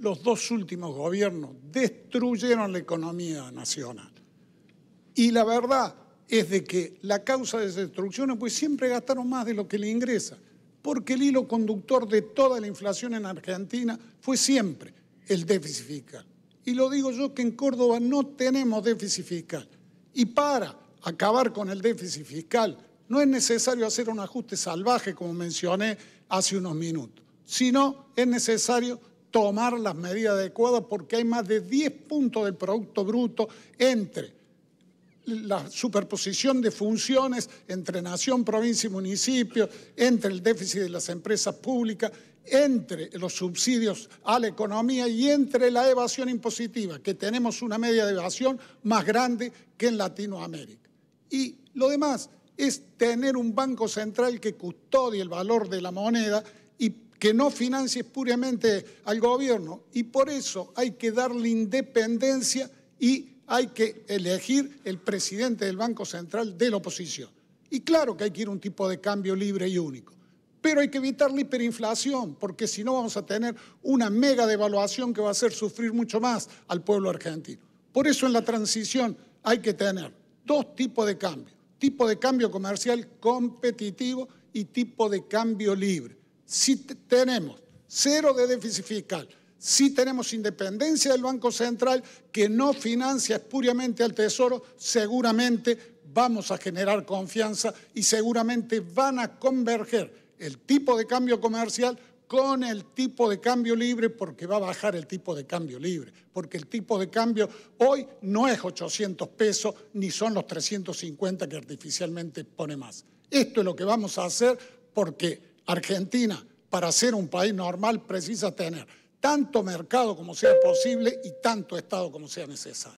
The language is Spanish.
los dos últimos gobiernos destruyeron la economía nacional. Y la verdad es de que la causa de esa destrucción es pues siempre gastaron más de lo que le ingresa, porque el hilo conductor de toda la inflación en Argentina fue siempre el déficit fiscal. Y lo digo yo que en Córdoba no tenemos déficit fiscal. Y para acabar con el déficit fiscal no es necesario hacer un ajuste salvaje, como mencioné hace unos minutos, sino es necesario tomar las medidas adecuadas porque hay más de 10 puntos del Producto Bruto entre la superposición de funciones entre nación, provincia y municipio, entre el déficit de las empresas públicas, entre los subsidios a la economía y entre la evasión impositiva, que tenemos una media de evasión más grande que en Latinoamérica. Y lo demás es tener un banco central que custodie el valor de la moneda que no financie puramente al gobierno y por eso hay que darle independencia y hay que elegir el presidente del Banco Central de la oposición. Y claro que hay que ir un tipo de cambio libre y único. Pero hay que evitar la hiperinflación, porque si no vamos a tener una mega devaluación que va a hacer sufrir mucho más al pueblo argentino. Por eso en la transición hay que tener dos tipos de cambio. Tipo de cambio comercial competitivo y tipo de cambio libre si tenemos cero de déficit fiscal, si tenemos independencia del Banco Central que no financia espuriamente al Tesoro, seguramente vamos a generar confianza y seguramente van a converger el tipo de cambio comercial con el tipo de cambio libre porque va a bajar el tipo de cambio libre, porque el tipo de cambio hoy no es 800 pesos ni son los 350 que artificialmente pone más. Esto es lo que vamos a hacer porque Argentina, para ser un país normal, precisa tener tanto mercado como sea posible y tanto Estado como sea necesario.